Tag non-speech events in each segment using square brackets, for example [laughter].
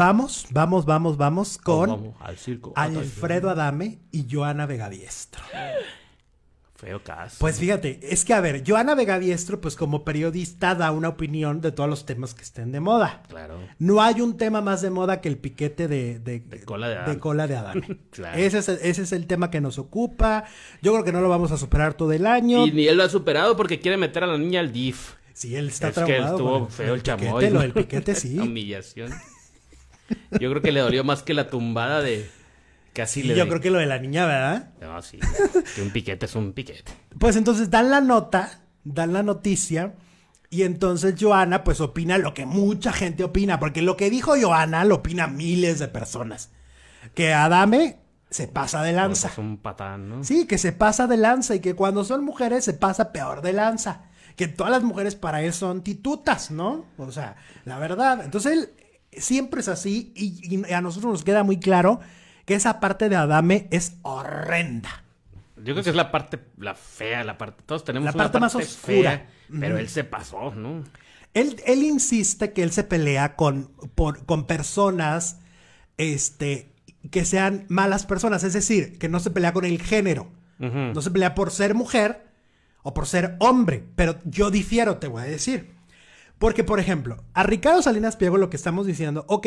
Vamos, vamos, vamos, vamos con al circo. Alfredo Adame y Joana Vegadiestro. Feo caso. Pues fíjate, es que a ver, Joana Diestro, pues como periodista, da una opinión de todos los temas que estén de moda. Claro. No hay un tema más de moda que el piquete de, cola de Adame. [laughs] claro. ese, es, el tema que nos ocupa. Yo creo que no lo vamos a superar todo el año. Y ni él lo ha superado porque quiere meter a la niña al DIF. Sí, él está es Que él estuvo feo el, el chamoy. Piquete, lo piquete, sí. [laughs] Humillación. Yo creo que le dolió más que la tumbada de. Casi le Yo creo que lo de la niña, ¿verdad? No, sí. Que un piquete es un piquete. Pues entonces dan la nota, dan la noticia. Y entonces Joana, pues opina lo que mucha gente opina. Porque lo que dijo Joana lo opina miles de personas. Que Adame se pasa de lanza. Pues es un patán, ¿no? Sí, que se pasa de lanza y que cuando son mujeres se pasa peor de lanza. Que todas las mujeres para él son titutas, ¿no? O sea, la verdad. Entonces él, Siempre es así y, a nosotros nos queda muy claro que esa parte de Adame es horrenda. Yo creo que es la parte, la fea, la parte, todos tenemos la una parte, más oscura. Fea, pero él se pasó, ¿no? Él, él insiste que él se pelea con, con personas este, que sean malas personas, es decir, que no se pelea con el género, no se pelea por ser mujer o por ser hombre, pero yo difiero, te voy a decir. Porque, por ejemplo, a Ricardo Salinas Piego lo que estamos diciendo, ok,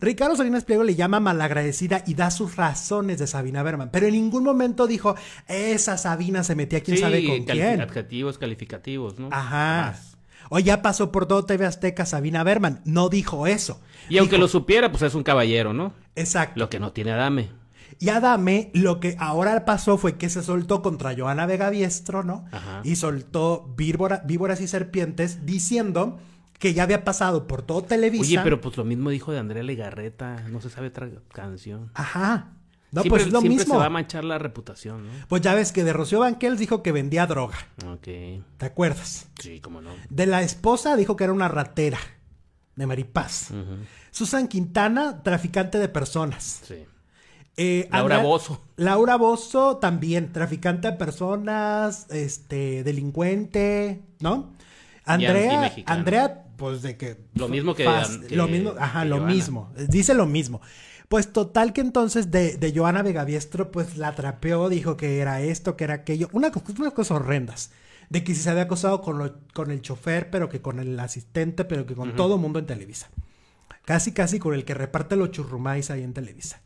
Ricardo Salinas Pliego le llama malagradecida y da sus razones de Sabina Berman, pero en ningún momento dijo, esa Sabina se metía quién sabe con quién. Adjetivos calificativos, ¿no? Ajá. O ya pasó por todo TV Azteca Sabina Berman, no dijo eso. Y aunque lo supiera, pues es un caballero, ¿no? Exacto. Lo que no tiene Adame. Y dame, lo que ahora pasó fue que se soltó contra Joana Vega Diestro, ¿no? Ajá. Y soltó víboras y serpientes diciendo que ya había pasado por todo Televisa. Oye, pero pues lo mismo dijo de Andrea Legarreta, no se sabe otra canción. Ajá. No, pues es lo siempre mismo. se va a manchar la reputación, ¿no? Pues ya ves que de Rocío Banquels dijo que vendía droga. Ok. ¿Te acuerdas? Sí, cómo no. De la esposa dijo que era una ratera. De Maripaz. Susan Quintana, traficante de personas. Sí. Eh, Laura Bozo. Laura Bozo también, traficante de personas, este, delincuente, ¿no? Andrea, Andrea, pues de que... Lo mismo que... lo mismo, ajá, lo mismo, dice lo mismo. Pues total que entonces de, de Joana Vegaviestro, pues la atrapeó, dijo que era esto, que era aquello. Una, unas cosas horrendas. De que si se había acosado con, el chofer, pero que con el asistente, pero que con todo el todo mundo en Televisa. Casi, casi con el que reparte los churrumáis ahí en Televisa.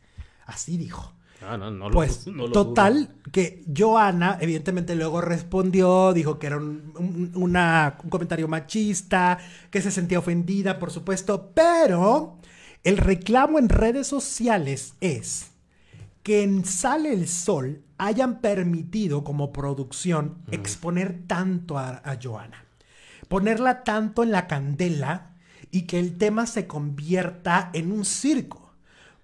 Así dijo. Ah, no, pues no total, que Joana evidentemente luego respondió, dijo que era un, comentario machista, que se sentía ofendida, por supuesto, pero el reclamo en redes sociales es que en Sale el Sol hayan permitido como producción exponer tanto a, a Joana, ponerla tanto en la candela y que el tema se convierta en un circo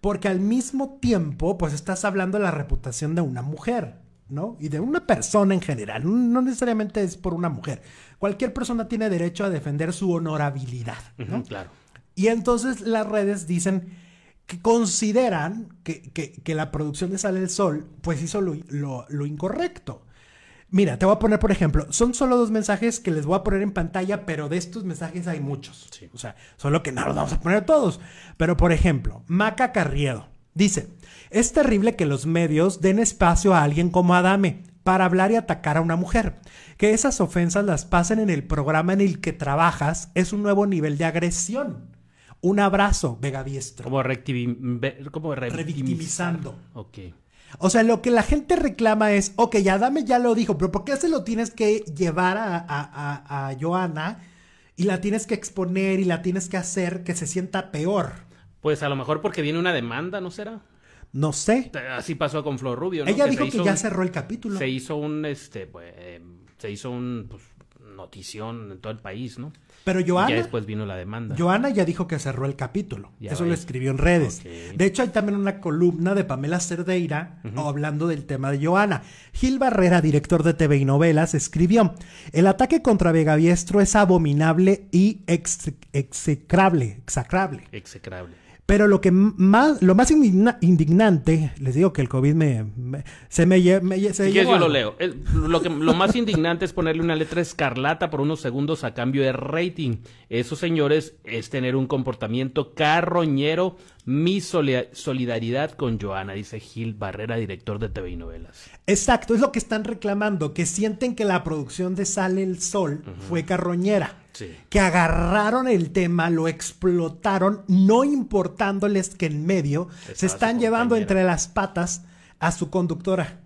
porque al mismo tiempo, pues estás hablando de la reputación de una mujer, ¿no? Y de una persona en general, no necesariamente es por una mujer. Cualquier persona tiene derecho a defender su honorabilidad, ¿no? claro. Y entonces las redes dicen que consideran que, la producción de Sale el Sol, pues hizo lo, lo incorrecto. Mira, te voy a poner, por ejemplo, son solo dos mensajes que les voy a poner en pantalla, pero de estos mensajes hay muchos. O sea, solo que no los vamos a poner todos. Pero, por ejemplo, Maca Carriedo dice: Es terrible que los medios den espacio a alguien como Adame para hablar y atacar a una mujer. Que esas ofensas las pasen en el programa en el que trabajas es un nuevo nivel de agresión. Un abrazo, Vega Diestro. Como, como Ok. O sea, lo que la gente reclama es, ok, dame, ya lo dijo, pero ¿por qué se lo tienes que llevar a, a, Joana y la tienes que exponer y la tienes que hacer que se sienta peor? Pues a lo mejor porque viene una demanda, ¿no será? No sé. Eh, así pasó con Flor Rubio. Ella dijo que ya cerró el capítulo. Se hizo un, este, pues, se hizo un, pues, notición en todo el país, ¿no? Pero Joana. ya después vino la demanda. Joana ya dijo que cerró el capítulo. Eso lo escribió en redes. De hecho, hay también una columna de Pamela Cerdeira hablando del tema de Joana. Gil Barrera, director de TV y novelas, escribió: El ataque contra Vega Viestro es abominable y execrable. Exacrable. Execrable. Pero lo que más, lo más indignante, les digo que el COVID me, se me, lleva lo leo. lo, que, lo más indignante es ponerle una letra escarlata por unos segundos a cambio de rating. Esos señores es tener un comportamiento carroñero mi solidaridad con Joana, dice Gil Barrera, director de TV y novelas. Exacto, es lo que están reclamando, que sienten que la producción de Sale el Sol fue carroñera. Que agarraron el tema, lo explotaron, no importándoles que en medio se están llevando entre las patas a su conductora.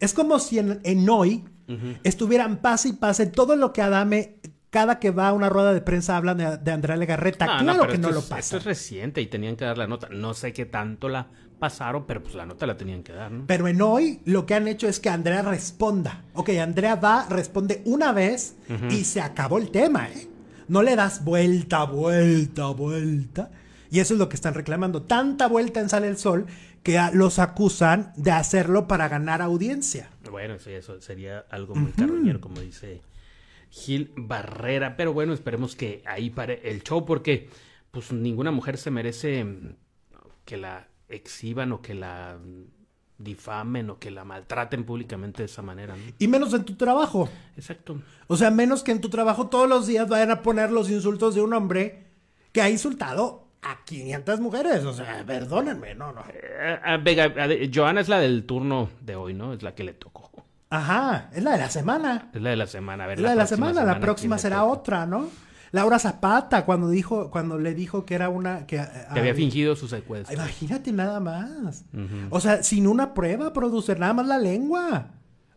Es como si en, hoy estuvieran pase y pase todo lo que Adame cada que va a una rueda de prensa hablan de, Andrea Legarreta. claro que no lo pasa. Esto es reciente y tenían que dar la nota. No sé qué tanto la pasaron, pero pues la nota la tenían que dar, Pero en hoy lo que han hecho es que Andrea responda. Ok, Andrea va, responde una vez y se acabó el tema, ¿eh? No le das vuelta, vuelta, vuelta. Y eso es lo que están reclamando. Tanta vuelta en Sale el Sol que los acusan de hacerlo para ganar audiencia. Bueno, eso sería algo muy como dice Gil Barrera. Pero bueno, esperemos que ahí pare el show porque pues ninguna mujer se merece mm, que la exhiban o que la difamen o que la maltraten públicamente de esa manera. Y menos en tu trabajo. Exacto. O sea, menos que en tu trabajo todos los días vayan a poner los insultos de un hombre que ha insultado a 500 mujeres. O sea, perdónenme, no, no. Eh, Joana es la del turno de hoy, ¿no? Es la que le tocó. Ajá, es la de la semana. Es la de la semana, verdad. la, de la semana, la próxima será otra, ¿no? Laura Zapata, cuando dijo, cuando le dijo que era una. que, eh, había fingido su secuestro. Imagínate nada más. O sea, sin una prueba, producir nada más la lengua.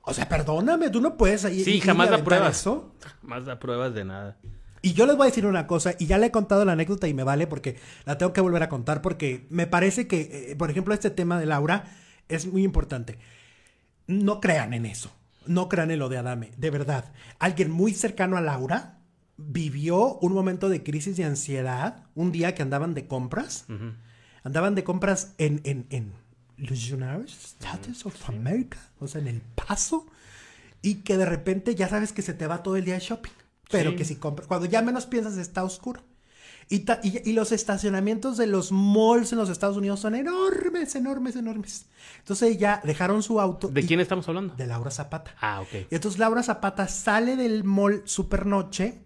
O sea, perdóname, tú no puedes. ahí, sí, jamás da pruebas. Eso. Jamás da pruebas de nada. Y yo les voy a decir una cosa, y ya le he contado la anécdota y me vale porque la tengo que volver a contar porque me parece que, eh, por ejemplo, este tema de Laura es muy importante no crean en eso. No crean en lo de Adame. De verdad, alguien muy cercano a Laura vivió un momento de crisis y ansiedad un día que andaban de compras. Andaban de compras en, en, en los States of America, o sea, en El Paso, y que de repente ya sabes que se te va todo el día de shopping. Pero que si compras, cuando ya menos piensas está oscuro. Y, los estacionamientos de los malls en los Estados Unidos son enormes, enormes, enormes. Entonces ya dejaron su auto. ¿De quién estamos hablando? De Laura Zapata. Ah, ok. Y entonces Laura Zapata sale del mall supernoche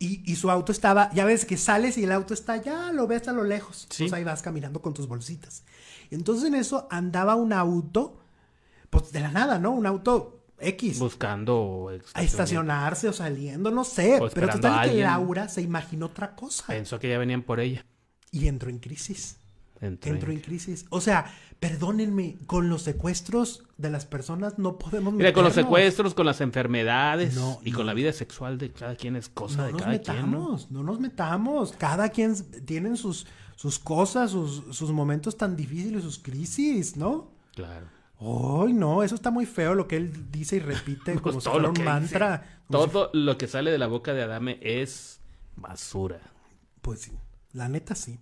y, y su auto estaba, ya ves que sales y el auto está ya, lo ves a lo lejos. Entonces ahí vas caminando con tus bolsitas. Entonces en eso andaba un auto, pues de la nada, ¿no? Un auto X. Buscando a estacionarse o saliendo, no sé. O pero total que Laura se imaginó otra cosa. Pensó que ya venían por ella. Y entró en crisis. Entró, en... crisis. O sea, perdónenme, con los secuestros de las personas no podemos Mira, con los secuestros, con las enfermedades y con la vida sexual de cada quien es cosa de cada quien. No nos metamos, cada quien tienen sus, sus cosas, sus, sus momentos tan difíciles, sus crisis, ¿no? Claro. ¡Ay, no! Eso está muy feo lo que él dice y repite [laughs] como pues si un mantra. todo lo que sale de la boca de Adame es basura. Pues sí, la neta sí.